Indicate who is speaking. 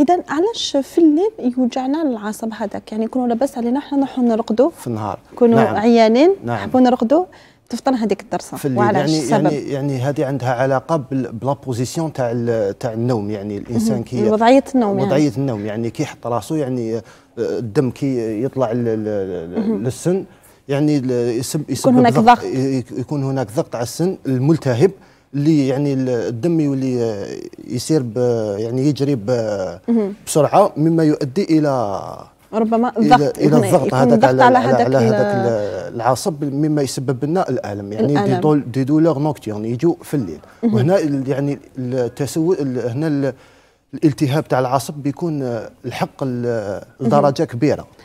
Speaker 1: اذا علاش في الليل يوجعنا العصب هذاك يعني يكونوا لاباس علينا احنا نروحوا نرقدوا
Speaker 2: في النهار كونوا نعم. عيانين نعم. نحبوا
Speaker 1: نرقدوا تفطر هذيك الدرسه وعلاش يعني السبب يعني
Speaker 2: يعني هذه عندها علاقه بلا بوزيسيون تاع تاع النوم يعني الانسان كي وضعيه النوم يعني. وضعيه يعني. النوم يعني كي يحط راسه يعني آه، الدم كي يطلع للسن يعني يسبب يكون هناك ضغط يكون هناك ضغط على السن الملتهب اللي يعني الدم يولي يسير يعني يجري بسرعه مما يؤدي الى
Speaker 1: ربما الضغط الى الضغط هذاك على على هذاك
Speaker 2: العصب مما يسبب لنا الالم يعني الألم. دي دول دي دولور نوكتيرن يعني يجوا في الليل وهنا يعني التسول هنا الالتهاب تاع العصب بيكون الحق لدرجه كبيره